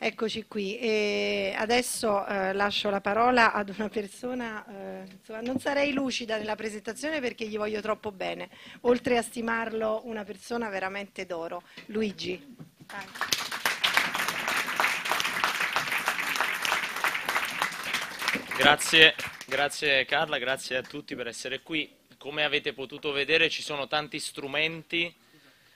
Eccoci qui, e adesso eh, lascio la parola ad una persona, eh, insomma, non sarei lucida nella presentazione perché gli voglio troppo bene, oltre a stimarlo una persona veramente d'oro, Luigi. Grazie, grazie Carla, grazie a tutti per essere qui. Come avete potuto vedere ci sono tanti strumenti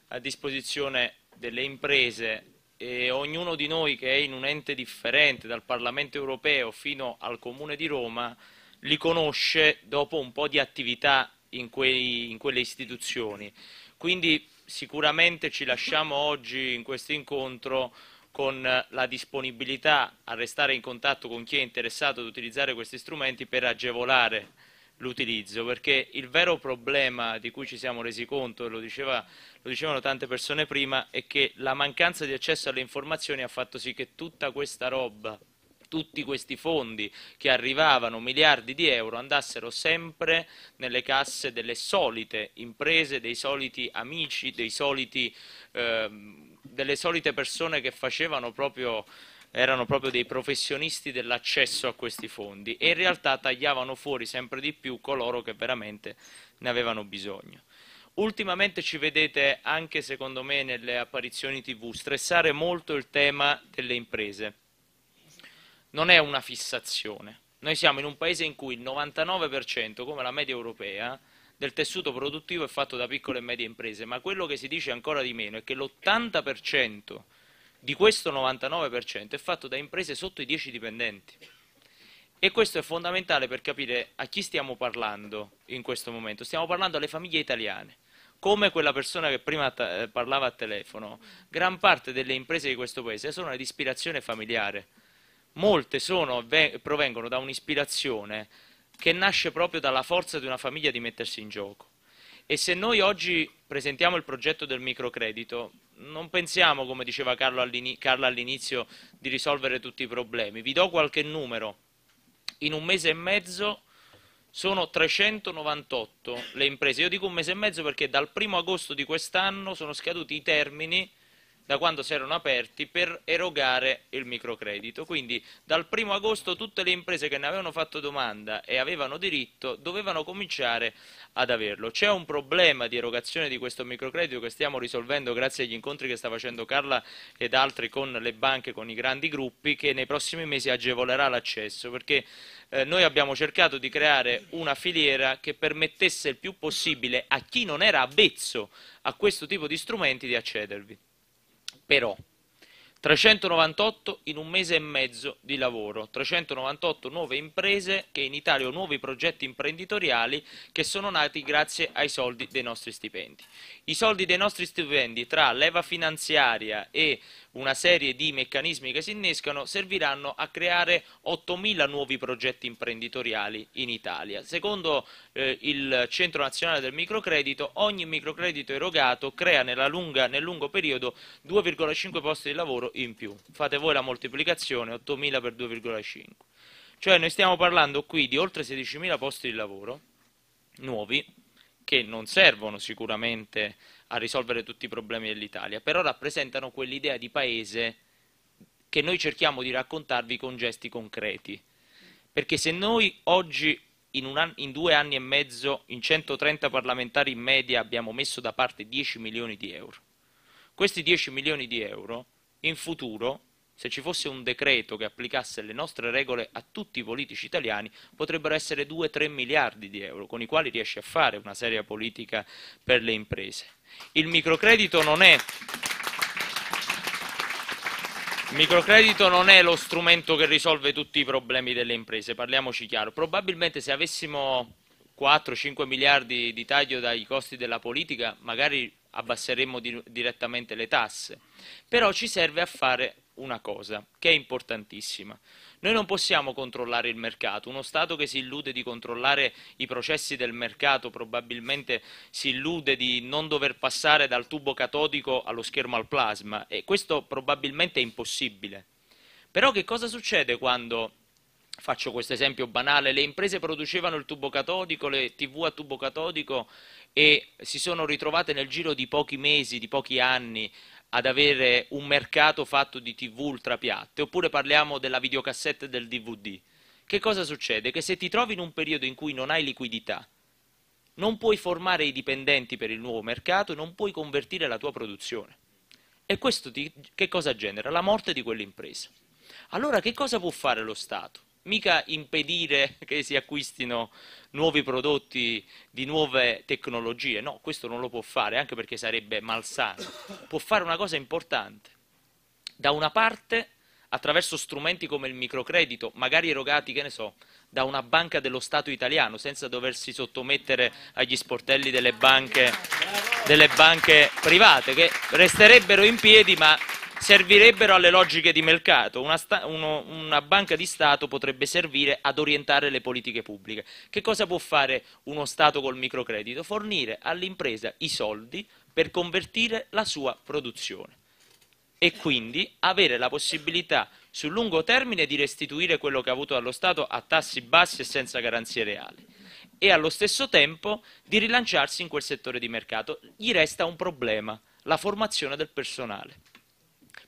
a disposizione delle imprese eh, ognuno di noi che è in un ente differente, dal Parlamento europeo fino al Comune di Roma, li conosce dopo un po' di attività in, quei, in quelle istituzioni. Quindi sicuramente ci lasciamo oggi in questo incontro con la disponibilità a restare in contatto con chi è interessato ad utilizzare questi strumenti per agevolare l'utilizzo, perché il vero problema di cui ci siamo resi conto, e lo, diceva, lo dicevano tante persone prima, è che la mancanza di accesso alle informazioni ha fatto sì che tutta questa roba tutti questi fondi che arrivavano, miliardi di euro, andassero sempre nelle casse delle solite imprese, dei soliti amici, dei soliti, eh, delle solite persone che facevano proprio erano proprio dei professionisti dell'accesso a questi fondi e in realtà tagliavano fuori sempre di più coloro che veramente ne avevano bisogno. Ultimamente ci vedete anche secondo me nelle apparizioni tv stressare molto il tema delle imprese. Non è una fissazione. Noi siamo in un paese in cui il 99%, come la media europea, del tessuto produttivo è fatto da piccole e medie imprese, ma quello che si dice ancora di meno è che l'80% di questo 99% è fatto da imprese sotto i 10 dipendenti. E questo è fondamentale per capire a chi stiamo parlando in questo momento. Stiamo parlando alle famiglie italiane. Come quella persona che prima eh, parlava a telefono, gran parte delle imprese di questo paese sono di ispirazione familiare. Molte sono, provengono da un'ispirazione che nasce proprio dalla forza di una famiglia di mettersi in gioco. E se noi oggi presentiamo il progetto del microcredito, non pensiamo, come diceva Carlo all'inizio, Carla all'inizio, di risolvere tutti i problemi. Vi do qualche numero. In un mese e mezzo sono 398 le imprese. Io dico un mese e mezzo perché dal primo agosto di quest'anno sono scaduti i termini da quando si erano aperti per erogare il microcredito. Quindi dal 1 agosto tutte le imprese che ne avevano fatto domanda e avevano diritto dovevano cominciare ad averlo. C'è un problema di erogazione di questo microcredito che stiamo risolvendo grazie agli incontri che sta facendo Carla ed altri con le banche, con i grandi gruppi, che nei prossimi mesi agevolerà l'accesso, perché eh, noi abbiamo cercato di creare una filiera che permettesse il più possibile a chi non era avvezzo a questo tipo di strumenti di accedervi. pero 398 in un mese e mezzo di lavoro, 398 nuove imprese che in Italia o nuovi progetti imprenditoriali che sono nati grazie ai soldi dei nostri stipendi. I soldi dei nostri stipendi tra leva finanziaria e una serie di meccanismi che si innescano serviranno a creare 8.000 nuovi progetti imprenditoriali in Italia. Secondo eh, il Centro Nazionale del Microcredito, ogni microcredito erogato crea lunga, nel lungo periodo 2,5 posti di lavoro in più. Fate voi la moltiplicazione, 8.000 per 2,5. Cioè noi stiamo parlando qui di oltre 16.000 posti di lavoro nuovi, che non servono sicuramente a risolvere tutti i problemi dell'Italia, però rappresentano quell'idea di paese che noi cerchiamo di raccontarvi con gesti concreti. Perché se noi oggi in, un, in, due anni e mezzo, in 130 parlamentari in media, abbiamo messo da parte 10 milioni di euro. Questi 10 milioni di euro in futuro, se ci fosse un decreto che applicasse le nostre regole a tutti i politici italiani, potrebbero essere 2-3 miliardi di euro, con i quali riesce a fare una seria politica per le imprese. Il microcredito non è il microcredito non è lo strumento che risolve tutti i problemi delle imprese, parliamoci chiaro. Probabilmente se avessimo 4-5 miliardi di taglio dai costi della politica, magari abbasseremmo di, direttamente le tasse, però ci serve a fare una cosa che è importantissima. Noi non possiamo controllare il mercato, uno Stato che si illude di controllare i processi del mercato probabilmente si illude di non dover passare dal tubo catodico allo schermo al plasma e questo probabilmente è impossibile. Però che cosa succede quando faccio questo esempio banale, le imprese producevano il tubo catodico, le tv a tubo catodico e si sono ritrovate nel giro di pochi mesi, di pochi anni, ad avere un mercato fatto di TV ultra piatte, oppure parliamo della videocassetta e del DVD. Che cosa succede? Che se ti trovi in un periodo in cui non hai liquidità, non puoi formare i dipendenti per il nuovo mercato, non puoi convertire la tua produzione. E questo ti, che cosa genera? La morte di quell'impresa. Allora che cosa può fare lo Stato? mica impedire che si acquistino nuovi prodotti di nuove tecnologie, no, questo non lo può fare, anche perché sarebbe malsano. Può fare una cosa importante. Da una parte, attraverso strumenti come il microcredito, magari erogati, che ne so, da una banca dello Stato italiano, senza doversi sottomettere agli sportelli delle banche, delle banche private, che resterebbero in piedi, ma servirebbero alle logiche di mercato. Una, sta, uno, una, banca di Stato potrebbe servire ad orientare le politiche pubbliche. Che cosa può fare uno Stato col microcredito? Fornire all'impresa i soldi per convertire la sua produzione e quindi avere la possibilità sul lungo termine di restituire quello che ha avuto dallo Stato a tassi bassi e senza garanzie reali e allo stesso tempo di rilanciarsi in quel settore di mercato. Gli resta un problema, la formazione del personale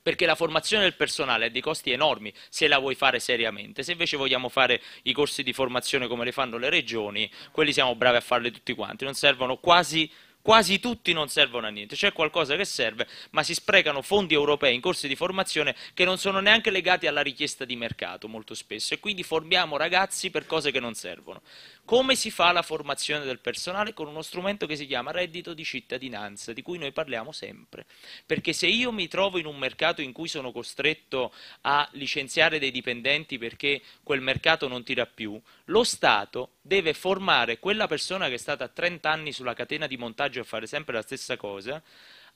perché la formazione del personale ha dei costi enormi se la vuoi fare seriamente. Se invece vogliamo fare i corsi di formazione come le fanno le regioni, quelli siamo bravi a farli tutti quanti, non servono quasi quasi tutti non servono a niente, c'è qualcosa che serve, ma si sprecano fondi europei in corsi di formazione che non sono neanche legati alla richiesta di mercato molto spesso e quindi formiamo ragazzi per cose che non servono. Come si fa la formazione del personale con uno strumento che si chiama reddito di cittadinanza, di cui noi parliamo sempre? Perché se io mi trovo in un mercato in cui sono costretto a licenziare dei dipendenti perché quel mercato non tira più, lo Stato deve formare quella persona che è stata 30 anni sulla catena di montaggio coraggio a fare sempre la stessa cosa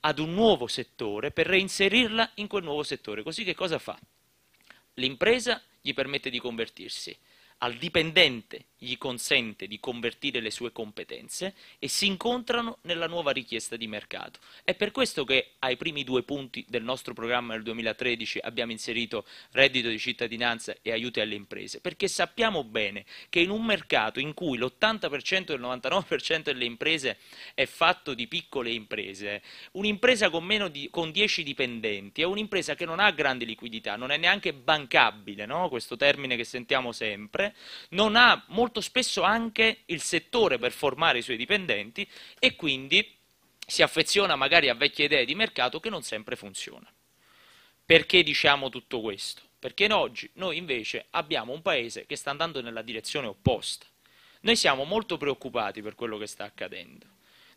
ad un nuovo settore per reinserirla in quel nuovo settore. Così che cosa fa? L'impresa gli permette di convertirsi, al dipendente gli consente di convertire le sue competenze e si incontrano nella nuova richiesta di mercato. È per questo che ai primi due punti del nostro programma del 2013 abbiamo inserito reddito di cittadinanza e aiuti alle imprese, perché sappiamo bene che in un mercato in cui l'80% e il 99% delle imprese è fatto di piccole imprese, un'impresa con, meno di, con 10 dipendenti è un'impresa che non ha grande liquidità, non è neanche bancabile, no? questo termine che sentiamo sempre, non ha molto molto spesso anche il settore per formare i suoi dipendenti e quindi si affeziona magari a vecchie idee di mercato che non sempre funzionano. Perché diciamo tutto questo? Perché oggi noi invece abbiamo un paese che sta andando nella direzione opposta. Noi siamo molto preoccupati per quello che sta accadendo.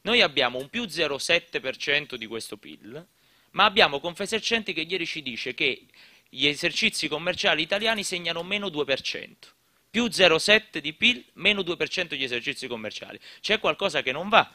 Noi abbiamo un più 0,7% di questo PIL, ma abbiamo Confesercenti che ieri ci dice che gli esercizi commerciali italiani segnano meno 2% più 0,7 di PIL, meno 2% di esercizi commerciali. C'è qualcosa che non va.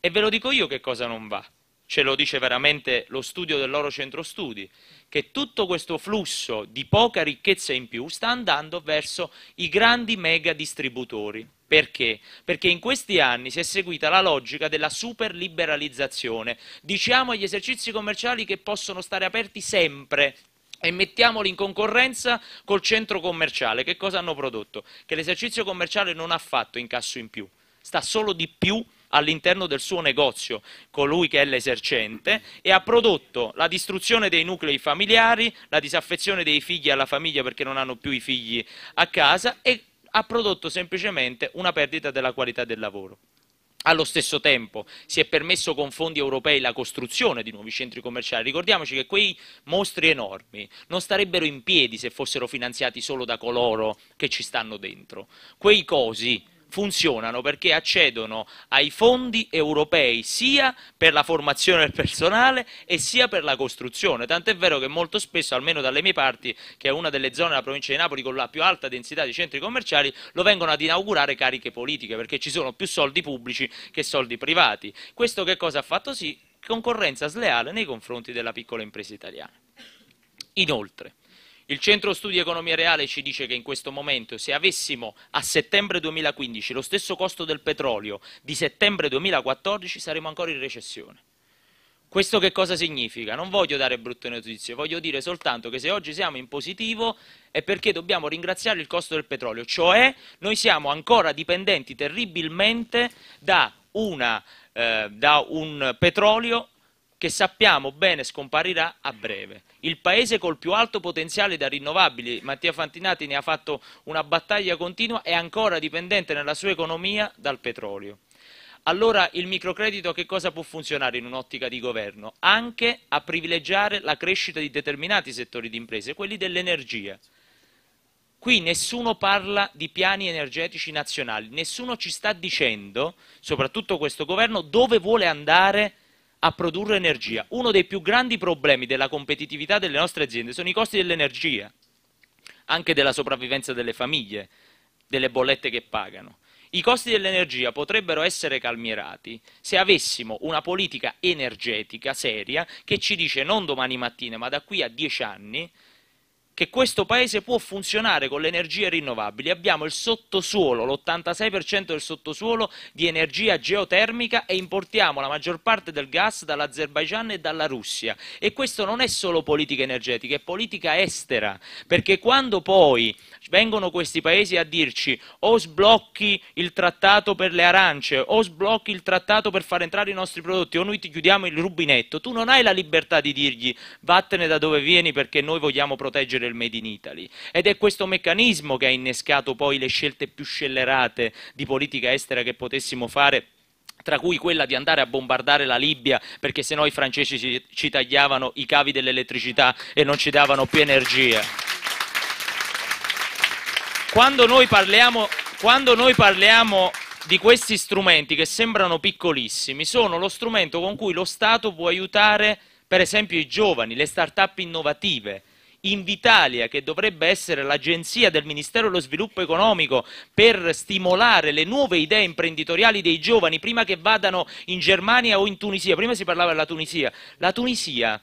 E ve lo dico io che cosa non va. Ce lo dice veramente lo studio del loro centro studi, che tutto questo flusso di poca ricchezza in più sta andando verso i grandi mega distributori. Perché? Perché in questi anni si è seguita la logica della super liberalizzazione. Diciamo agli esercizi commerciali che possono stare aperti sempre, e mettiamoli in concorrenza col centro commerciale. Che cosa hanno prodotto? Che l'esercizio commerciale non ha fatto incasso in più, sta solo di più all'interno del suo negozio, colui che è l'esercente, e ha prodotto la distruzione dei nuclei familiari, la disaffezione dei figli alla famiglia perché non hanno più i figli a casa e ha prodotto semplicemente una perdita della qualità del lavoro. Allo stesso tempo si è permesso con fondi europei la costruzione di nuovi centri commerciali. Ricordiamoci che quei mostri enormi non starebbero in piedi se fossero finanziati solo da coloro che ci stanno dentro. Quei cosi funzionano perché accedono ai fondi europei sia per la formazione del personale e sia per la costruzione, tant'è vero che molto spesso, almeno dalle mie parti, che è una delle zone della provincia di Napoli con la più alta densità di centri commerciali, lo vengono ad inaugurare cariche politiche perché ci sono più soldi pubblici che soldi privati. Questo che cosa ha fatto sì? Concorrenza sleale nei confronti della piccola impresa italiana. Inoltre, il Centro Studi Economia Reale ci dice che in questo momento se avessimo a settembre 2015 lo stesso costo del petrolio di settembre 2014 saremmo ancora in recessione. Questo che cosa significa? Non voglio dare brutte notizie, voglio dire soltanto che se oggi siamo in positivo è perché dobbiamo ringraziare il costo del petrolio, cioè noi siamo ancora dipendenti terribilmente da, una, eh, da un petrolio che sappiamo bene scomparirà a breve il paese col più alto potenziale da rinnovabili, Mattia Fantinati ne ha fatto una battaglia continua, è ancora dipendente nella sua economia dal petrolio. Allora il microcredito che cosa può funzionare in un'ottica di governo? Anche a privilegiare la crescita di determinati settori di imprese, quelli dell'energia. Qui nessuno parla di piani energetici nazionali, nessuno ci sta dicendo, soprattutto questo governo, dove vuole andare a produrre energia. Uno dei più grandi problemi della competitività delle nostre aziende sono i costi dell'energia, anche della sopravvivenza delle famiglie, delle bollette che pagano. I costi dell'energia potrebbero essere calmierati se avessimo una politica energetica seria che ci dice non domani mattina, ma da qui a dieci anni, che questo paese può funzionare con le energie rinnovabili. Abbiamo il sottosuolo, l'86% del sottosuolo di energia geotermica e importiamo la maggior parte del gas dall'Azerbaigian e dalla Russia. E questo non è solo politica energetica, è politica estera, perché quando poi vengono questi paesi a dirci o sblocchi il trattato per le arance o sblocchi il trattato per far entrare i nostri prodotti o noi ti chiudiamo il rubinetto, tu non hai la libertà di dirgli vattene da dove vieni perché noi vogliamo proteggere il Made in Italy. Ed è questo meccanismo che ha innescato poi le scelte più scellerate di politica estera che potessimo fare tra cui quella di andare a bombardare la Libia perché sennò i francesi ci, ci tagliavano i cavi dell'elettricità e non ci davano più energia. Quando noi parliamo, quando noi parliamo di questi strumenti che sembrano piccolissimi, sono lo strumento con cui lo Stato può aiutare per esempio i giovani, le start-up innovative, Invitalia, che dovrebbe essere l'agenzia del Ministero dello Sviluppo Economico per stimolare le nuove idee imprenditoriali dei giovani prima che vadano in Germania o in Tunisia. Prima si parlava della Tunisia. La Tunisia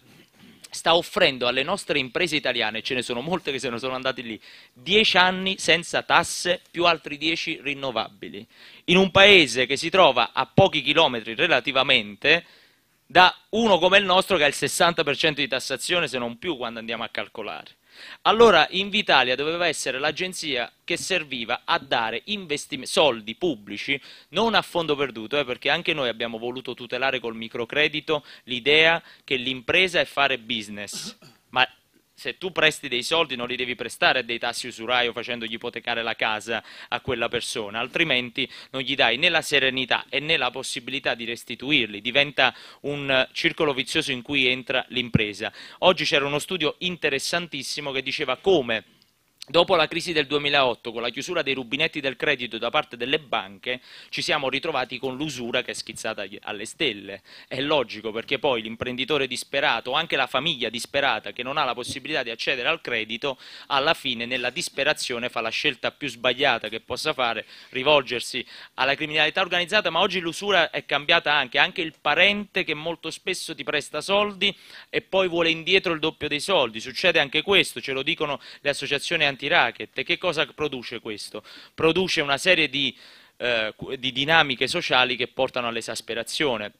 sta offrendo alle nostre imprese italiane, ce ne sono molte che se ne sono andate lì, dieci anni senza tasse più altri dieci rinnovabili. In un paese che si trova a pochi chilometri relativamente da uno come il nostro che ha il 60% di tassazione, se non più quando andiamo a calcolare. Allora Invitalia doveva essere l'agenzia che serviva a dare soldi pubblici, non a fondo perduto, eh, perché anche noi abbiamo voluto tutelare col microcredito l'idea che l'impresa è fare business se tu presti dei soldi non li devi prestare a dei tassi usuraio facendogli ipotecare la casa a quella persona, altrimenti non gli dai né la serenità e né la possibilità di restituirli, diventa un eh, circolo vizioso in cui entra l'impresa. Oggi c'era uno studio interessantissimo che diceva come Dopo la crisi del 2008, con la chiusura dei rubinetti del credito da parte delle banche, ci siamo ritrovati con l'usura che è schizzata alle stelle. È logico perché poi l'imprenditore disperato, o anche la famiglia disperata che non ha la possibilità di accedere al credito, alla fine nella disperazione fa la scelta più sbagliata che possa fare, rivolgersi alla criminalità organizzata, ma oggi l'usura è cambiata anche, anche il parente che molto spesso ti presta soldi e poi vuole indietro il doppio dei soldi. Succede anche questo, ce lo dicono le associazioni anti-racket. Che cosa produce questo? Produce una serie di, eh, di dinamiche sociali che portano all'esasperazione.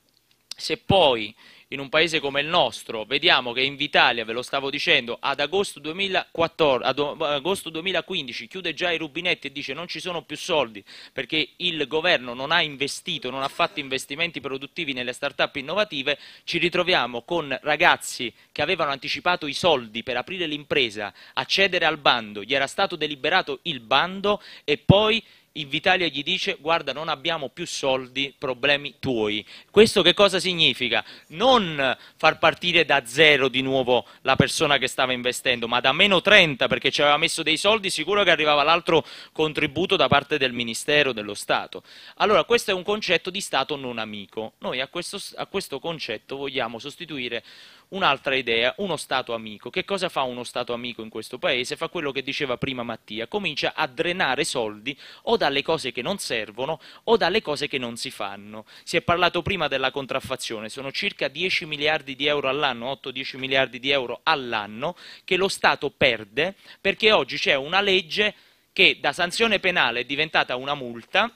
Se poi in un paese come il nostro, vediamo che in Vitalia, ve lo stavo dicendo, ad agosto, 2014, ad agosto 2015 chiude già i rubinetti e dice non ci sono più soldi perché il governo non ha investito, non ha fatto investimenti produttivi nelle start-up innovative, ci ritroviamo con ragazzi che avevano anticipato i soldi per aprire l'impresa, accedere al bando, gli era stato deliberato il bando e poi in Vitalia gli dice guarda non abbiamo più soldi, problemi tuoi. Questo che cosa significa? Non far partire da zero di nuovo la persona che stava investendo, ma da meno 30 perché ci aveva messo dei soldi, sicuro che arrivava l'altro contributo da parte del Ministero, dello Stato. Allora questo è un concetto di Stato non amico. Noi a questo, a questo concetto vogliamo sostituire un'altra idea, uno Stato amico. Che cosa fa uno Stato amico in questo paese? Fa quello che diceva prima Mattia, comincia a drenare soldi o dalle cose che non servono o dalle cose che non si fanno. Si è parlato prima della contraffazione, sono circa 10 miliardi di euro all'anno, 8-10 miliardi di euro all'anno che lo Stato perde perché oggi c'è una legge che da sanzione penale è diventata una multa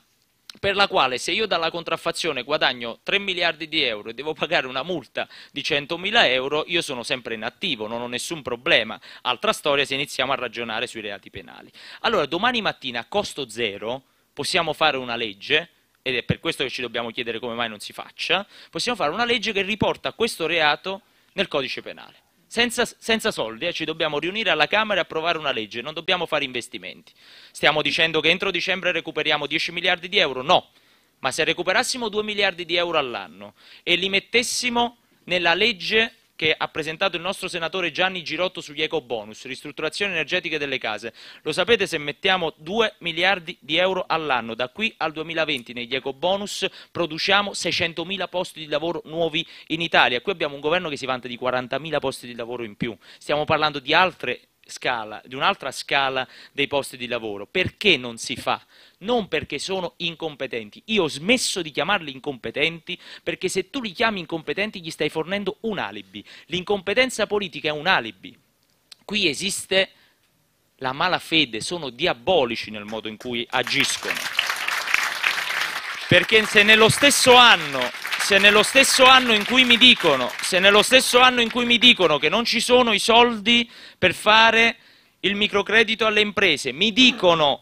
per la quale se io dalla contraffazione guadagno 3 miliardi di euro e devo pagare una multa di 100 mila euro, io sono sempre in attivo, non ho nessun problema. Altra storia se iniziamo a ragionare sui reati penali. Allora, domani mattina a costo zero possiamo fare una legge ed è per questo che ci dobbiamo chiedere come mai non si faccia, possiamo fare una legge che riporta questo reato nel codice penale senza, senza soldi, eh, ci dobbiamo riunire alla Camera e approvare una legge, non dobbiamo fare investimenti. Stiamo dicendo che entro dicembre recuperiamo 10 miliardi di euro? No, ma se recuperassimo 2 miliardi di euro all'anno e li mettessimo nella legge che ha presentato il nostro senatore Gianni Girotto sugli ecobonus, ristrutturazione energetica delle case. Lo sapete se mettiamo 2 miliardi di euro all'anno, da qui al 2020 negli ecobonus produciamo 600 mila posti di lavoro nuovi in Italia. Qui abbiamo un governo che si vanta di 40 mila posti di lavoro in più. Stiamo parlando di altre scala, di un'altra scala dei posti di lavoro. Perché non si fa? Non perché sono incompetenti. Io ho smesso di chiamarli incompetenti perché se tu li chiami incompetenti gli stai fornendo un alibi. L'incompetenza politica è un alibi. Qui esiste la malafede, sono diabolici nel modo in cui agiscono. Perché se nello stesso anno se nello stesso anno in cui mi dicono, se nello stesso anno in cui mi dicono che non ci sono i soldi per fare il microcredito alle imprese, mi dicono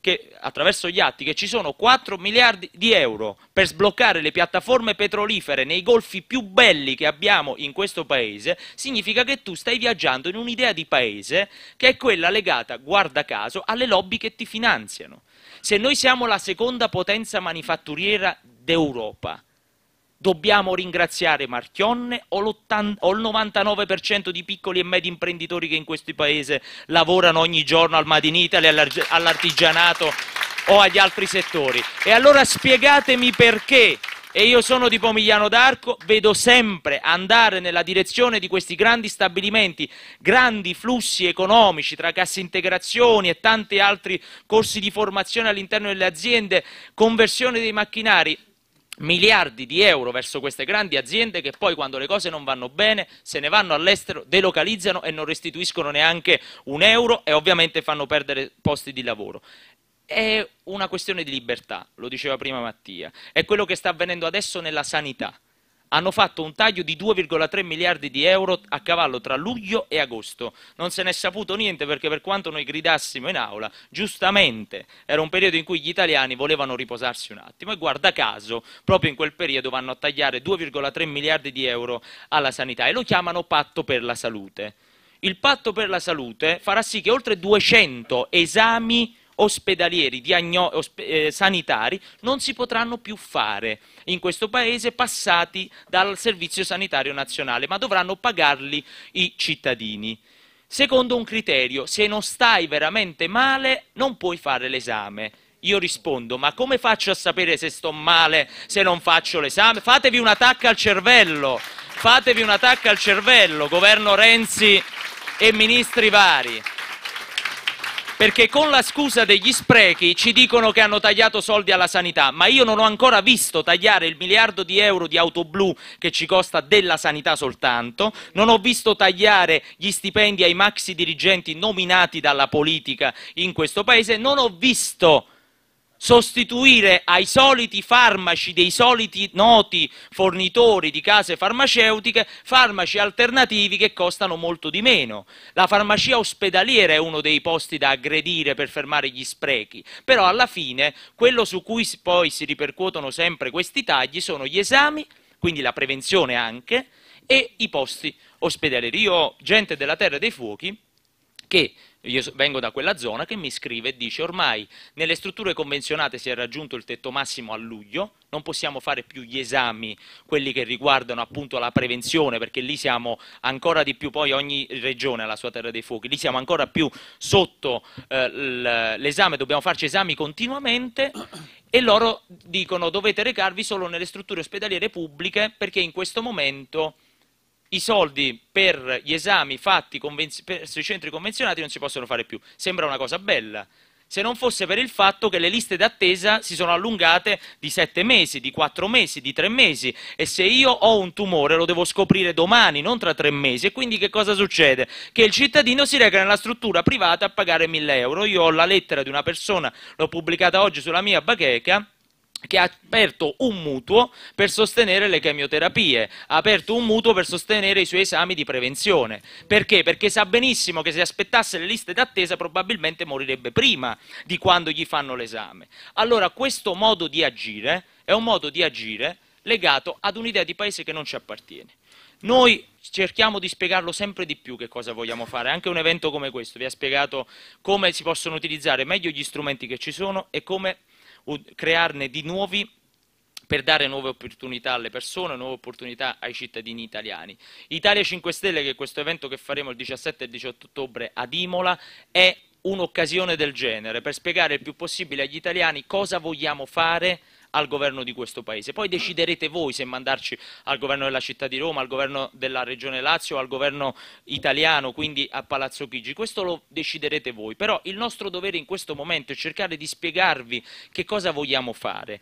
che, attraverso gli atti che ci sono 4 miliardi di euro per sbloccare le piattaforme petrolifere nei golfi più belli che abbiamo in questo paese, significa che tu stai viaggiando in un'idea di paese che è quella legata, guarda caso, alle lobby che ti finanziano. Se noi siamo la seconda potenza manifatturiera d'Europa, Dobbiamo ringraziare Marchionne o, o il 99% di piccoli e medi imprenditori che in questo paese lavorano ogni giorno al Made in Italy, all'artigianato o agli altri settori. E allora spiegatemi perché e io sono di Pomigliano d'Arco, vedo sempre andare nella direzione di questi grandi stabilimenti, grandi flussi economici tra casse integrazioni e tanti altri corsi di formazione all'interno delle aziende, conversione dei macchinari, miliardi di euro verso queste grandi aziende che poi quando le cose non vanno bene se ne vanno all'estero, delocalizzano e non restituiscono neanche un euro e ovviamente fanno perdere posti di lavoro. È una questione di libertà, lo diceva prima Mattia, è quello che sta avvenendo adesso nella sanità hanno fatto un taglio di 2,3 miliardi di euro a cavallo tra luglio e agosto. Non se n'è saputo niente perché per quanto noi gridassimo in aula, giustamente era un periodo in cui gli italiani volevano riposarsi un attimo e guarda caso, proprio in quel periodo vanno a tagliare 2,3 miliardi di euro alla sanità e lo chiamano patto per la salute. Il patto per la salute farà sì che oltre 200 esami ospedalieri, diagno, osp eh, sanitari, non si potranno più fare in questo Paese passati dal Servizio Sanitario Nazionale, ma dovranno pagarli i cittadini. Secondo un criterio, se non stai veramente male non puoi fare l'esame. Io rispondo, ma come faccio a sapere se sto male, se non faccio l'esame? Fatevi un attacco al cervello, fatevi un attacco al cervello, governo Renzi e ministri vari perché con la scusa degli sprechi ci dicono che hanno tagliato soldi alla sanità, ma io non ho ancora visto tagliare il miliardo di euro di auto blu che ci costa della sanità soltanto, non ho visto tagliare gli stipendi ai maxi dirigenti nominati dalla politica in questo Paese, non ho visto sostituire ai soliti farmaci dei soliti noti fornitori di case farmaceutiche farmaci alternativi che costano molto di meno. La farmacia ospedaliera è uno dei posti da aggredire per fermare gli sprechi, però alla fine quello su cui poi si ripercuotono sempre questi tagli sono gli esami, quindi la prevenzione anche, e i posti ospedalieri. Io, gente della Terra dei Fuochi, che io vengo da quella zona, che mi scrive e dice ormai nelle strutture convenzionate si è raggiunto il tetto massimo a luglio, non possiamo fare più gli esami, quelli che riguardano appunto la prevenzione, perché lì siamo ancora di più, poi ogni regione ha la sua terra dei fuochi, lì siamo ancora più sotto eh, l'esame, dobbiamo farci esami continuamente e loro dicono dovete recarvi solo nelle strutture ospedaliere pubbliche perché in questo momento i soldi per gli esami fatti sui centri convenzionati non si possono fare più. Sembra una cosa bella, se non fosse per il fatto che le liste d'attesa si sono allungate di sette mesi, di quattro mesi, di tre mesi e se io ho un tumore lo devo scoprire domani, non tra tre mesi e quindi che cosa succede? Che il cittadino si reca nella struttura privata a pagare mille euro. Io ho la lettera di una persona, l'ho pubblicata oggi sulla mia bacheca, che ha aperto un mutuo per sostenere le chemioterapie, ha aperto un mutuo per sostenere i suoi esami di prevenzione. Perché? Perché sa benissimo che se aspettasse le liste d'attesa probabilmente morirebbe prima di quando gli fanno l'esame. Allora questo modo di agire è un modo di agire legato ad un'idea di paese che non ci appartiene. Noi cerchiamo di spiegarlo sempre di più che cosa vogliamo fare, anche un evento come questo vi ha spiegato come si possono utilizzare meglio gli strumenti che ci sono e come crearne di nuovi per dare nuove opportunità alle persone, nuove opportunità ai cittadini italiani. Italia 5 Stelle, che è questo evento che faremo il 17 e il 18 ottobre ad Imola, è un'occasione del genere per spiegare il più possibile agli italiani cosa vogliamo fare al governo di questo Paese. Poi deciderete voi se mandarci al governo della città di Roma, al governo della Regione Lazio, al governo italiano, quindi a Palazzo Chigi. Questo lo deciderete voi. Però il nostro dovere in questo momento è cercare di spiegarvi che cosa vogliamo fare.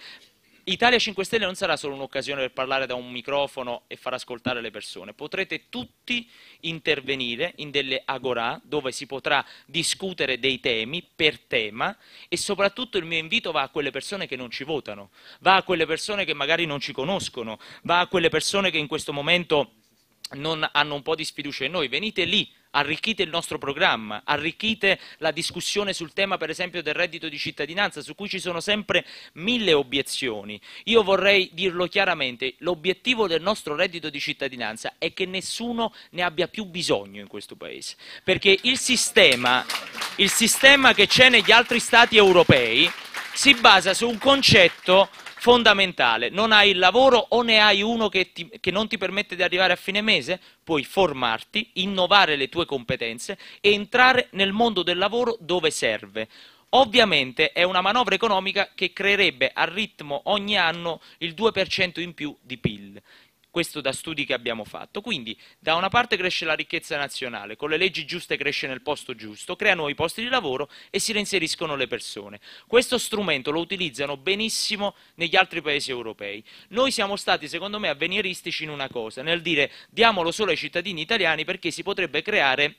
Italia 5 Stelle non sarà solo un'occasione per parlare da un microfono e far ascoltare le persone, potrete tutti intervenire in delle agorà dove si potrà discutere dei temi per tema e soprattutto il mio invito va a quelle persone che non ci votano, va a quelle persone che magari non ci conoscono, va a quelle persone che in questo momento non hanno un po' di sfiducia in noi, venite lì arricchite il nostro programma, arricchite la discussione sul tema per esempio del reddito di cittadinanza su cui ci sono sempre mille obiezioni. Io vorrei dirlo chiaramente, l'obiettivo del nostro reddito di cittadinanza è che nessuno ne abbia più bisogno in questo Paese, perché il sistema, il sistema che c'è negli altri Stati europei si basa su un concetto fondamentale, non hai il lavoro o ne hai uno che, ti, che, non ti permette di arrivare a fine mese, puoi formarti, innovare le tue competenze e entrare nel mondo del lavoro dove serve. Ovviamente è una manovra economica che creerebbe a ritmo ogni anno il 2% in più di PIL. Questo da studi che abbiamo fatto. Quindi da una parte cresce la ricchezza nazionale, con le leggi giuste cresce nel posto giusto, crea nuovi posti di lavoro e si reinseriscono le persone. Questo strumento lo utilizzano benissimo negli altri paesi europei. Noi siamo stati, secondo me, avveniristici in una cosa, nel dire diamolo solo ai cittadini italiani perché si potrebbe creare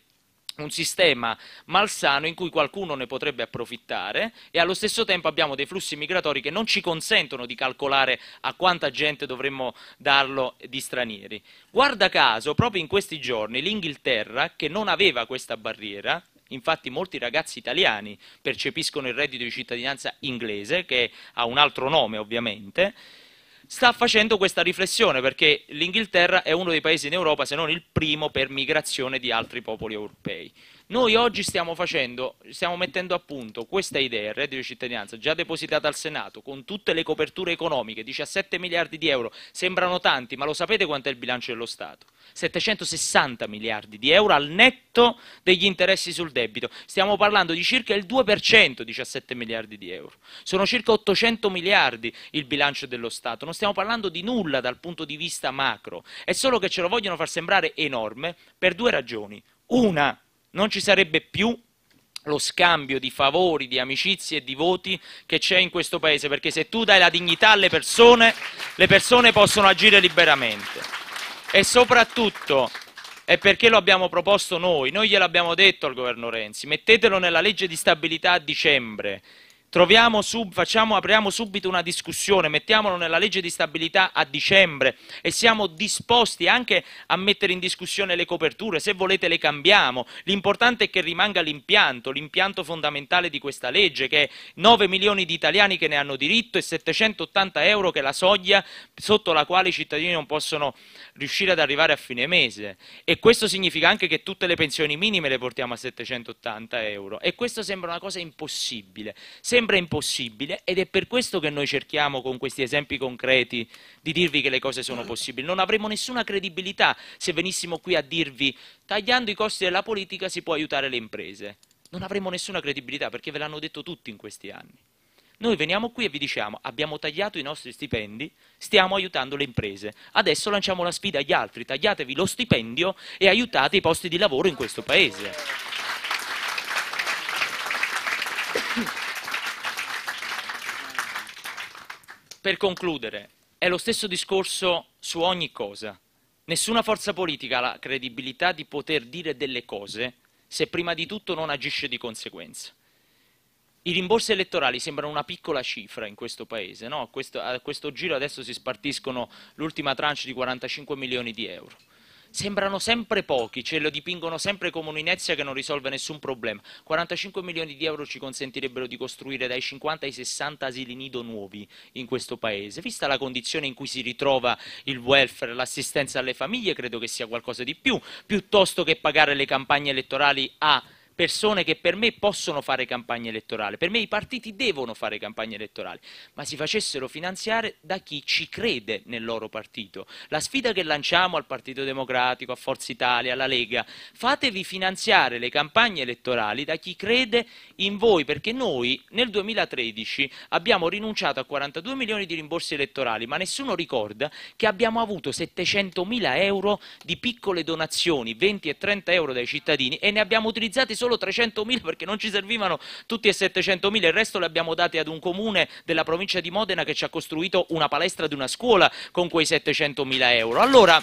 un sistema malsano in cui qualcuno ne potrebbe approfittare e allo stesso tempo abbiamo dei flussi migratori che non ci consentono di calcolare a quanta gente dovremmo darlo di stranieri. Guarda caso, proprio in questi giorni l'Inghilterra, che non aveva questa barriera, Infatti molti ragazzi italiani percepiscono il reddito di cittadinanza inglese, che ha un altro nome ovviamente, sta facendo questa riflessione perché l'Inghilterra è uno dei paesi in Europa, se non il primo, per migrazione di altri popoli europei. Noi oggi stiamo, facendo, stiamo mettendo a punto questa idea, il reddito di cittadinanza, già depositata al Senato, con tutte le coperture economiche, 17 miliardi di euro, sembrano tanti, ma lo sapete quanto è il bilancio dello Stato? 760 miliardi di euro al netto degli interessi sul debito. Stiamo parlando di circa il 2%, 17 miliardi di euro. Sono circa 800 miliardi il bilancio dello Stato. Non stiamo parlando di nulla dal punto di vista macro, è solo che ce lo vogliono far sembrare enorme per due ragioni. Una, non ci sarebbe più lo scambio di favori, di amicizie e di voti che c'è in questo Paese, perché se tu dai la dignità alle persone, le persone possono agire liberamente. E soprattutto è perché lo abbiamo proposto noi, noi abbiamo detto al governo Renzi, mettetelo nella legge di stabilità a dicembre, Sub, facciamo, apriamo subito una discussione, mettiamolo nella legge di stabilità a dicembre e siamo disposti anche a mettere in discussione le coperture, se volete le cambiamo, l'importante è che rimanga l'impianto, l'impianto fondamentale di questa legge che è 9 milioni di italiani che ne hanno diritto e 780 euro che è la soglia sotto la quale i cittadini non possono riuscire ad arrivare a fine mese e questo significa anche che tutte le pensioni minime le portiamo a 780 euro e questo sembra una cosa impossibile. Se sembra impossibile ed è per questo che noi cerchiamo con questi esempi concreti di dirvi che le cose sono possibili. Non avremmo nessuna credibilità se venissimo qui a dirvi tagliando i costi della politica si può aiutare le imprese. Non avremmo nessuna credibilità perché ve l'hanno detto tutti in questi anni. Noi veniamo qui e vi diciamo abbiamo tagliato i nostri stipendi, stiamo aiutando le imprese. Adesso lanciamo la sfida agli altri, tagliatevi lo stipendio e aiutate i posti di lavoro in questo Paese. Per concludere, è lo stesso discorso su ogni cosa. Nessuna forza politica ha la credibilità di poter dire delle cose se prima di tutto non agisce di conseguenza. I rimborsi elettorali sembrano una piccola cifra in questo Paese, no? a, questo, a questo giro adesso si spartiscono l'ultima tranche di 45 milioni di euro sembrano sempre pochi, ce lo dipingono sempre come un'inezia che non risolve nessun problema. 45 milioni di euro ci consentirebbero di costruire dai 50 ai 60 asili nido nuovi in questo paese. Vista la condizione in cui si ritrova il welfare, l'assistenza alle famiglie, credo che sia qualcosa di più, piuttosto che pagare le campagne elettorali a persone che per me possono fare campagna elettorale, per me i partiti devono fare campagna elettorale, ma si facessero finanziare da chi ci crede nel loro partito. La sfida che lanciamo al Partito Democratico, a Forza Italia, alla Lega, fatevi finanziare le campagne elettorali da chi crede in voi, perché noi nel 2013 abbiamo rinunciato a 42 milioni di rimborsi elettorali, ma nessuno ricorda che abbiamo avuto 700 mila euro di piccole donazioni, 20 e 30 euro dai cittadini, e ne abbiamo utilizzati solo solo 300.000 perché non ci servivano tutti e 700.000, il resto le abbiamo date ad un comune della provincia di Modena che ci ha costruito una palestra di una scuola con quei 700.000 euro. Allora,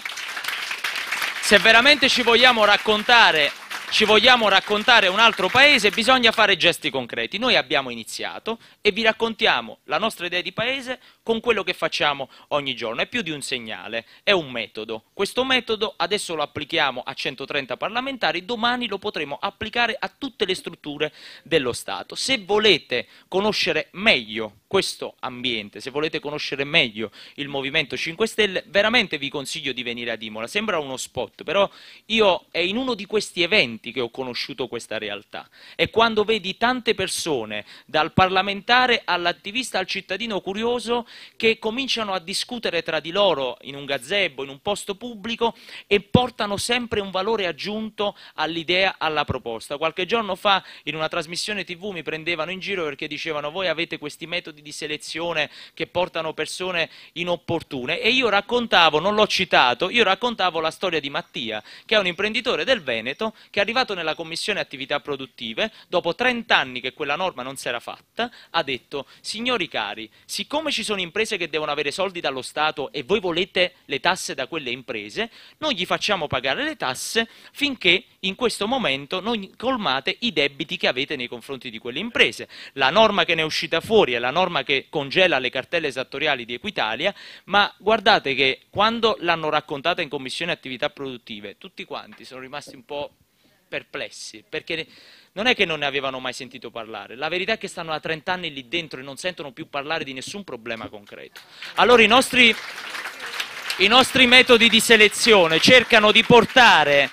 se veramente ci vogliamo raccontare ci vogliamo raccontare un altro paese, bisogna fare gesti concreti. Noi abbiamo iniziato e vi raccontiamo la nostra idea di paese con quello che facciamo ogni giorno. È più di un segnale, è un metodo. Questo metodo adesso lo applichiamo a 130 parlamentari, domani lo potremo applicare a tutte le strutture dello Stato. Se volete conoscere meglio questo ambiente, se volete conoscere meglio il Movimento 5 Stelle, veramente vi consiglio di venire ad Imola. Sembra uno spot, però io è in uno di questi eventi che ho conosciuto questa realtà. è quando vedi tante persone, dal parlamentare all'attivista al cittadino curioso, che cominciano a discutere tra di loro in un gazebo, in un posto pubblico e portano sempre un valore aggiunto all'idea, alla proposta. Qualche giorno fa in una trasmissione TV mi prendevano in giro perché dicevano voi avete questi metodi metodi di selezione che portano persone inopportune e io raccontavo, non l'ho citato, io raccontavo la storia di Mattia, che è un imprenditore del Veneto che è arrivato nella Commissione Attività Produttive, dopo 30 anni che quella norma non si era fatta, ha detto signori cari, siccome ci sono imprese che devono avere soldi dallo Stato e voi volete le tasse da quelle imprese, noi gli facciamo pagare le tasse finché in questo momento non colmate i debiti che avete nei confronti di quelle imprese. La norma che ne è uscita fuori è la norma norma che congela le cartelle esattoriali di Equitalia, ma guardate che quando l'hanno raccontata in Commissione Attività Produttive, tutti quanti sono rimasti un po' perplessi, perché non è che non ne avevano mai sentito parlare, la verità è che stanno da 30 anni lì dentro e non sentono più parlare di nessun problema concreto. Allora i nostri, i nostri metodi di selezione cercano di portare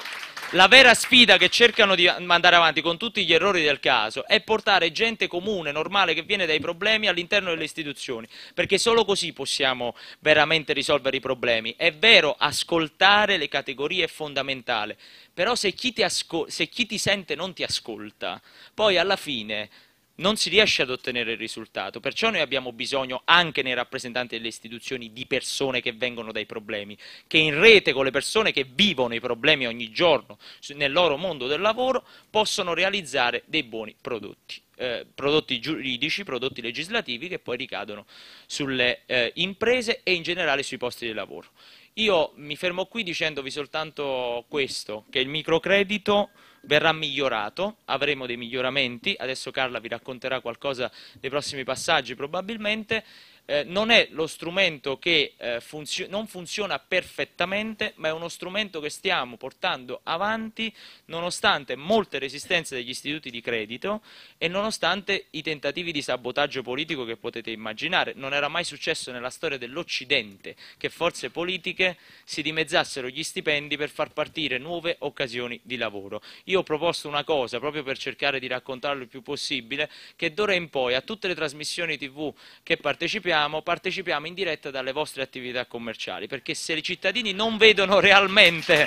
la vera sfida che cercano di mandare avanti con tutti gli errori del caso è portare gente comune, normale, che viene dai problemi all'interno delle istituzioni, perché solo così possiamo veramente risolvere i problemi. È vero, ascoltare le categorie è fondamentale, però se chi ti, se chi ti sente non ti ascolta, poi alla fine non si riesce ad ottenere il risultato, perciò noi abbiamo bisogno anche nei rappresentanti delle istituzioni di persone che vengono dai problemi, che in rete con le persone che vivono i problemi ogni giorno nel loro mondo del lavoro possono realizzare dei buoni prodotti. Eh, prodotti giuridici, prodotti legislativi che poi ricadono sulle eh, imprese e in generale sui posti di lavoro. Io mi fermo qui dicendovi soltanto questo, che il microcredito verrà migliorato, avremo dei miglioramenti, adesso Carla vi racconterà qualcosa dei prossimi passaggi probabilmente, eh, non è lo strumento che eh, funzio non funziona perfettamente, ma è uno strumento che stiamo portando avanti nonostante molte resistenze degli istituti di credito e nonostante i tentativi di sabotaggio politico che potete immaginare. Non era mai successo nella storia dell'Occidente che forze politiche si dimezzassero gli stipendi per far partire nuove occasioni di lavoro. Io ho proposto una cosa, proprio per cercare di raccontarlo il più possibile, che d'ora in poi a tutte le trasmissioni TV che partecipiamo partecipiamo, partecipiamo in diretta dalle vostre attività commerciali, perché se i cittadini non vedono realmente,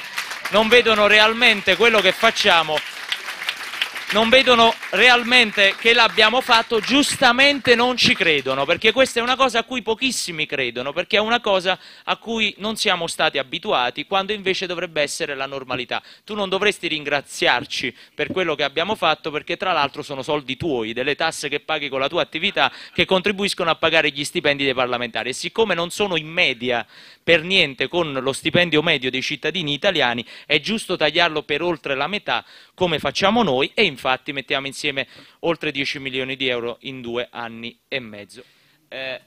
non vedono realmente quello che facciamo, non vedono realmente che l'abbiamo fatto, giustamente non ci credono, perché questa è una cosa a cui pochissimi credono, perché è una cosa a cui non siamo stati abituati, quando invece dovrebbe essere la normalità. Tu non dovresti ringraziarci per quello che abbiamo fatto, perché tra l'altro sono soldi tuoi, delle tasse che paghi con la tua attività, che contribuiscono a pagare gli stipendi dei parlamentari. E siccome non sono in media per niente con lo stipendio medio dei cittadini italiani, è giusto tagliarlo per oltre la metà, come facciamo noi, e infatti mettiamo insieme oltre 10 milioni di euro in due anni e mezzo. Eh,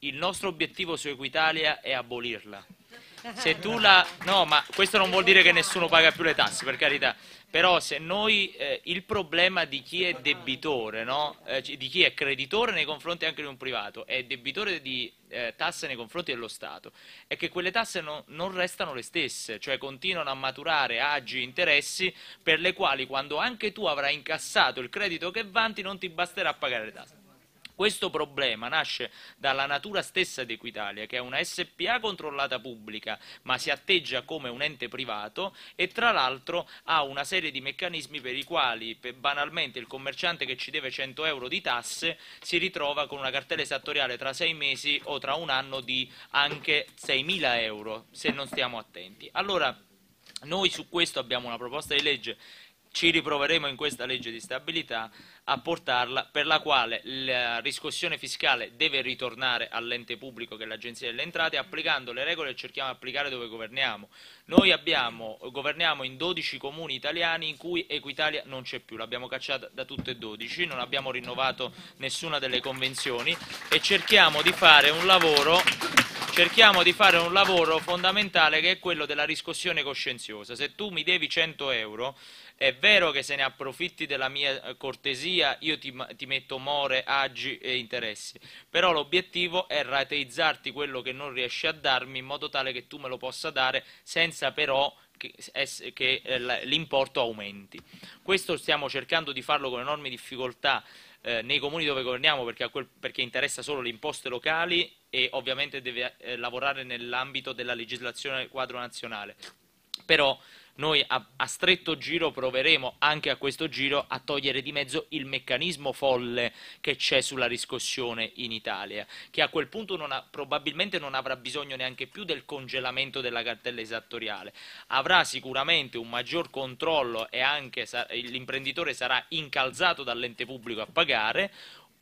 il nostro obiettivo su Equitalia è abolirla, se tu la... No, ma questo non vuol dire che nessuno paga più le tasse, per carità. Però se noi eh, il problema di chi è debitore, no? eh, di chi è creditore nei confronti anche di un privato è debitore di eh, tasse nei confronti dello Stato, è che quelle tasse no, non restano le stesse, cioè continuano a maturare agi, interessi per le quali quando anche tu avrai incassato il credito che vanti non ti basterà pagare le tasse. Questo problema nasce dalla natura stessa di Equitalia, che è una SPA controllata pubblica, ma si atteggia come un ente privato e tra l'altro ha una serie di meccanismi per i quali per, banalmente il commerciante che ci deve 100 euro di tasse si ritrova con una cartella esattoriale tra 6 mesi o tra un anno di anche 6.000 euro, se non stiamo attenti. Allora, noi su questo abbiamo una proposta di legge ci riproveremo in questa legge di stabilità a portarla, per la quale la riscossione fiscale deve ritornare all'ente pubblico che è l'Agenzia delle Entrate, applicando le regole che cerchiamo di applicare dove governiamo. Noi abbiamo, governiamo in 12 comuni italiani in cui Equitalia non c'è più, l'abbiamo cacciata da tutte e 12, non abbiamo rinnovato nessuna delle convenzioni e cerchiamo di fare un lavoro cerchiamo di fare un lavoro fondamentale che è quello della riscossione coscienziosa. Se tu mi devi 100 euro, è vero che se ne approfitti della mia eh, cortesia, io ti, ti metto more, agi e interessi, però l'obiettivo è rateizzarti quello che non riesci a darmi in modo tale che tu me lo possa dare senza però che, eh, l'importo aumenti. Questo stiamo cercando di farlo con enormi difficoltà eh, nei comuni dove governiamo perché, quel, perché, interessa solo le imposte locali e ovviamente deve eh, lavorare nell'ambito della legislazione quadro nazionale. Però noi a, a, stretto giro proveremo anche a questo giro a togliere di mezzo il meccanismo folle che c'è sulla riscossione in Italia, che a quel punto non ha, probabilmente non avrà bisogno neanche più del congelamento della cartella esattoriale, avrà sicuramente un maggior controllo e anche l'imprenditore sarà incalzato dall'ente pubblico a pagare,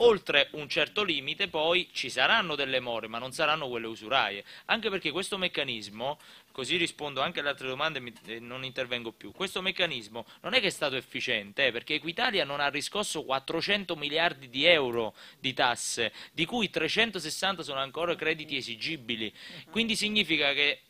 Oltre un certo limite poi ci saranno delle more, ma non saranno quelle usuraie, anche perché questo meccanismo, così rispondo anche alle altre domande e eh, non intervengo più, questo meccanismo non è che è stato efficiente, eh, perché Equitalia non ha riscosso 400 miliardi di euro di tasse, di cui 360 sono ancora crediti esigibili, quindi significa che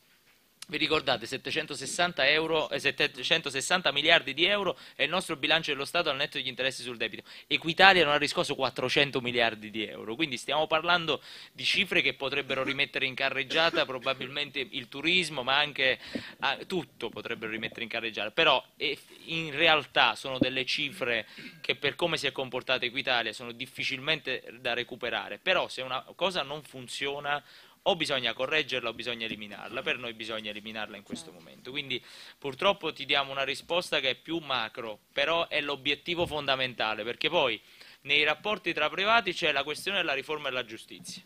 vi ricordate 760, euro, 760, eh, miliardi di euro è il nostro bilancio dello Stato al netto degli interessi sul debito. Equitalia non ha riscosso 400 miliardi di euro, quindi stiamo parlando di cifre che potrebbero rimettere in carreggiata probabilmente il turismo, ma anche ah, tutto potrebbero rimettere in carreggiata. Però eh, in realtà sono delle cifre che per come si è comportata Equitalia sono difficilmente da recuperare. Però se una cosa non funziona o bisogna correggerla o bisogna eliminarla, per noi bisogna eliminarla in questo certo. momento. Quindi purtroppo ti diamo una risposta che è più macro, però è l'obiettivo fondamentale, perché poi nei rapporti tra privati c'è la questione della riforma della giustizia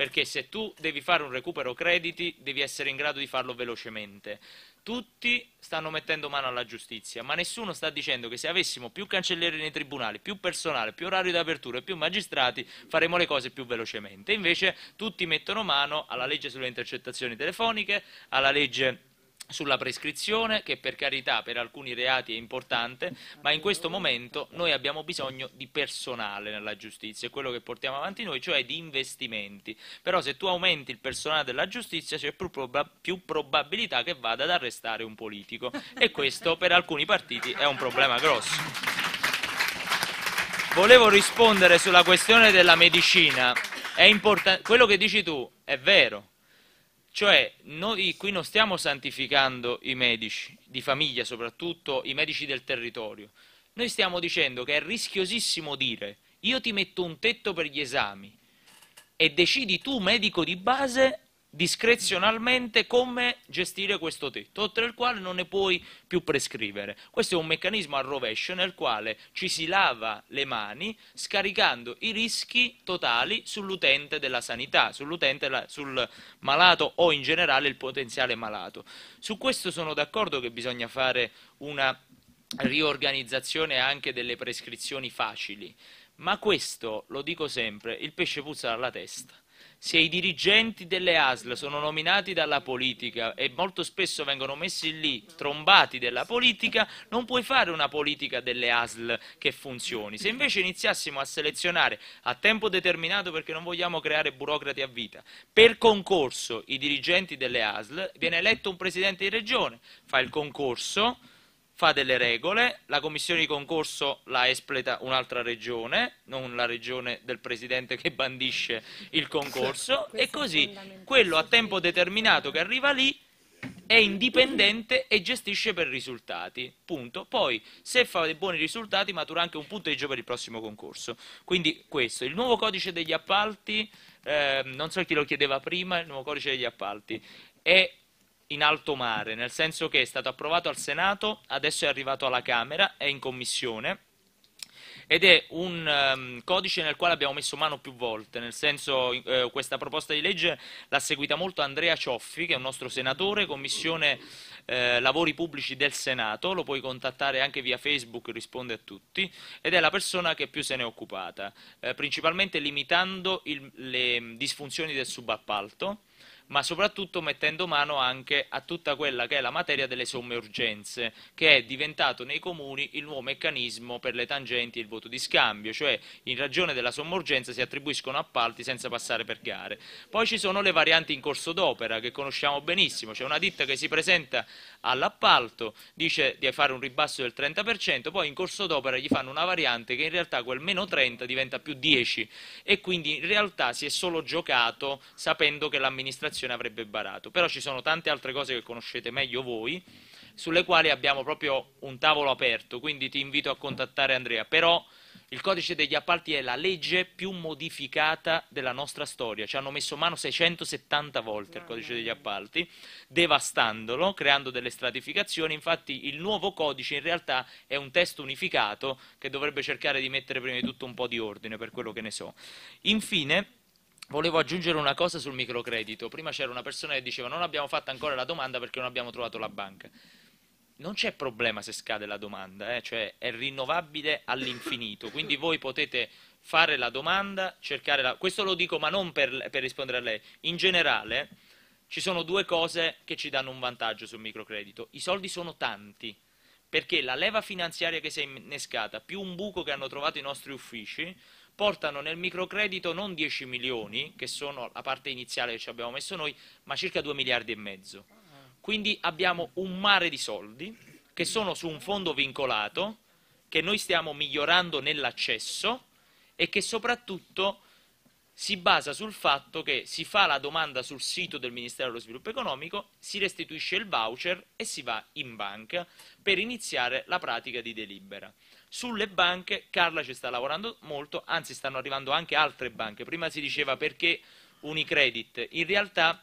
perché se tu devi fare un recupero crediti devi essere in grado di farlo velocemente. Tutti stanno mettendo mano alla giustizia, ma nessuno sta dicendo che se avessimo più cancellieri nei tribunali, più personale, più orario di apertura e più magistrati, faremo le cose più velocemente. Invece tutti mettono mano alla legge sulle intercettazioni telefoniche, alla legge sulla prescrizione che per carità per alcuni reati è importante, ma in questo momento noi abbiamo bisogno di personale nella giustizia, è quello che portiamo avanti noi, cioè di investimenti. Però se tu aumenti il personale della giustizia c'è più, proba più probabilità che vada ad arrestare un politico e questo per alcuni partiti è un problema grosso. Volevo rispondere sulla questione della medicina. quello che dici tu è vero, cioè, noi qui non stiamo santificando i medici di famiglia, soprattutto i medici del territorio. Noi stiamo dicendo che è rischiosissimo dire io ti metto un tetto per gli esami e decidi tu, medico di base, discrezionalmente come gestire questo tetto, oltre il quale non ne puoi più prescrivere. Questo è un meccanismo a rovescio nel quale ci si lava le mani scaricando i rischi totali sull'utente della sanità, sull'utente, sul malato o in generale il potenziale malato. Su questo sono d'accordo che bisogna fare una riorganizzazione anche delle prescrizioni facili, ma questo, lo dico sempre, il pesce puzza dalla testa se i dirigenti delle ASL sono nominati dalla politica e molto spesso vengono messi lì trombati della politica, non puoi fare una politica delle ASL che funzioni. Se invece iniziassimo a selezionare a tempo determinato perché non vogliamo creare burocrati a vita, per concorso i dirigenti delle ASL, viene eletto un presidente di regione, fa il concorso, fa delle regole, la commissione di concorso la espleta un'altra regione, non la regione del presidente che bandisce il concorso, e così quello a tempo determinato che arriva lì è indipendente e gestisce per risultati, punto. Poi, se fa dei buoni risultati, matura anche un punteggio per il prossimo concorso. Quindi questo, il nuovo codice degli appalti, eh, non so chi lo chiedeva prima, il nuovo codice degli appalti, è in alto mare, nel senso che è stato approvato al Senato, adesso è arrivato alla Camera, è in commissione ed è un um, codice nel quale abbiamo messo mano più volte, nel senso eh, questa proposta di legge l'ha seguita molto Andrea Cioffi, che è un nostro senatore, commissione eh, lavori pubblici del Senato, lo puoi contattare anche via Facebook, risponde a tutti, ed è la persona che più se ne è occupata, eh, principalmente limitando il, le disfunzioni del subappalto ma soprattutto mettendo mano anche a tutta quella che è la materia delle somme urgenze, che è diventato nei comuni il nuovo meccanismo per le tangenti e il voto di scambio, cioè in ragione della somma urgenza si attribuiscono appalti senza passare per gare. Poi ci sono le varianti in corso d'opera che conosciamo benissimo, c'è una ditta che si presenta all'appalto, dice di fare un ribasso del 30%, poi in corso d'opera gli fanno una variante che in realtà quel meno 30 diventa più 10 e quindi in realtà si è solo giocato sapendo che l'amministrazione nazione avrebbe barato. Però ci sono tante altre cose che conoscete meglio voi, sulle quali abbiamo proprio un tavolo aperto, quindi ti invito a contattare Andrea. Però il codice degli appalti è la legge più modificata della nostra storia. Ci hanno messo mano 670 volte il codice degli appalti, devastandolo, creando delle stratificazioni. Infatti il nuovo codice in realtà è un testo unificato che dovrebbe cercare di mettere prima di tutto un po' di ordine per quello che ne so. Infine, Volevo aggiungere una cosa sul microcredito. Prima c'era una persona che diceva non abbiamo fatto ancora la domanda perché non abbiamo trovato la banca. Non c'è problema se scade la domanda, eh? cioè è rinnovabile all'infinito, quindi voi potete fare la domanda, cercare la... Questo lo dico ma non per, per rispondere a lei. In generale ci sono due cose che ci danno un vantaggio sul microcredito. I soldi sono tanti, perché la leva finanziaria che si è innescata, più un buco che hanno trovato i nostri uffici, portano nel microcredito non 10 milioni, che sono la parte iniziale che ci abbiamo messo noi, ma circa 2 miliardi e mezzo. Quindi abbiamo un mare di soldi che sono su un fondo vincolato, che noi stiamo migliorando nell'accesso e che soprattutto si basa sul fatto che si fa la domanda sul sito del Ministero dello Sviluppo Economico, si restituisce il voucher e si va in banca per iniziare la pratica di delibera. Sulle banche Carla ci sta lavorando molto, anzi stanno arrivando anche altre banche. Prima si diceva perché Unicredit, in realtà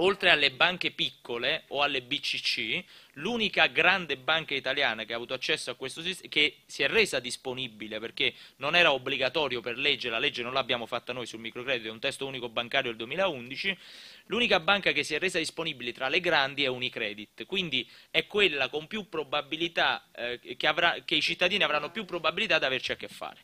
oltre alle banche piccole o alle BCC, l'unica grande banca italiana che ha avuto accesso a questo sistema, che si è resa disponibile perché non era obbligatorio per legge, la legge non l'abbiamo fatta noi sul microcredito, è un testo unico bancario del 2011, l'unica banca che si è resa disponibile tra le grandi è Unicredit, quindi è quella con più probabilità, eh, che, avrà, che i cittadini avranno più probabilità di averci a che fare.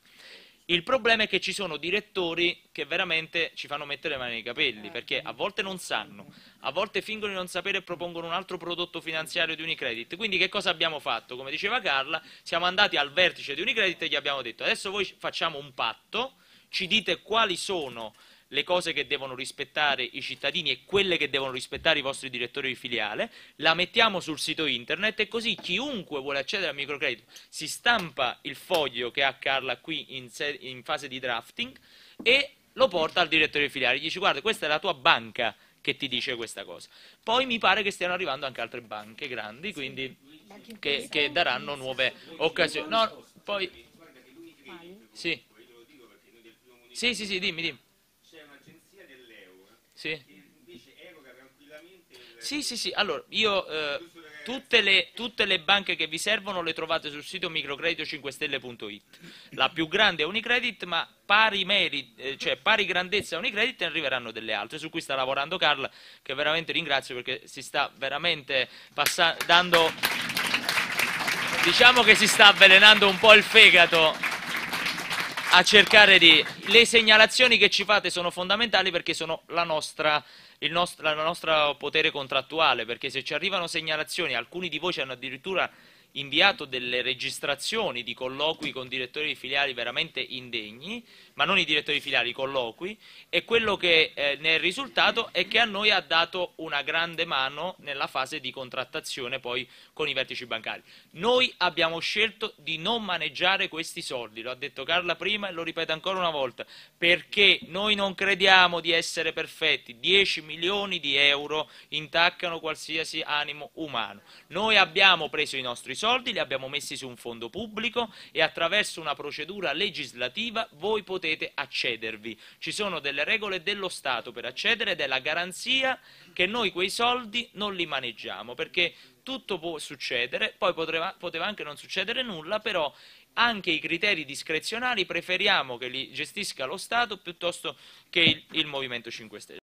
Il problema è che ci sono direttori che veramente ci fanno mettere le mani nei capelli, eh. perché a volte non sanno, a volte fingono di non sapere e propongono un altro prodotto finanziario di Unicredit. Quindi che cosa abbiamo fatto? Come diceva Carla, siamo andati al vertice di Unicredit e gli abbiamo detto adesso voi facciamo un patto, ci dite quali sono le cose che devono rispettare i cittadini e quelle che devono rispettare i vostri direttori di filiale, la mettiamo sul sito internet e così chiunque vuole accedere al microcredito si stampa il foglio che ha Carla qui in, in fase di drafting e lo porta al direttore di filiale. Gli dice guarda questa è la tua banca che ti dice questa cosa. Poi mi pare che stiano arrivando anche altre banche grandi, quindi che, che daranno nuove occasioni. No, poi... Sì. Sì, sì, sì, dimmi, dimmi. Sì. Sì, sì, sì. Allora, io eh, tutte, le, tutte, le, banche che vi servono le trovate sul sito microcredito5stelle.it. La più grande è Unicredit, ma pari, meriti, eh, cioè, pari grandezza a Unicredit ne arriveranno delle altre, su cui sta lavorando Carl, che veramente ringrazio perché si sta veramente dando... Diciamo che si sta avvelenando un po' il fegato a cercare di... Le segnalazioni che ci fate sono fondamentali perché sono la nostra il nostro, il nostro, potere contrattuale, perché se ci arrivano segnalazioni, alcuni di voi ci hanno addirittura inviato delle registrazioni di colloqui con direttori di filiali veramente indegni, ma non i direttori di filiali, i colloqui, e quello che eh, ne è risultato è che a noi ha dato una grande mano nella fase di contrattazione poi con i vertici bancari. Noi abbiamo scelto di non maneggiare questi soldi, lo ha detto Carla prima e lo ripeto ancora una volta, perché noi non crediamo di essere perfetti, 10 milioni di euro intaccano qualsiasi animo umano. Noi abbiamo preso i nostri soldi, soldi li abbiamo messi su un fondo pubblico e attraverso una procedura legislativa voi potete accedervi. Ci sono delle regole dello Stato per accedere ed è la garanzia che noi quei soldi non li maneggiamo, perché tutto può succedere, poi potreva, poteva anche non succedere nulla, però anche i criteri discrezionali preferiamo che li gestisca lo Stato piuttosto che il, il Movimento 5 Stelle.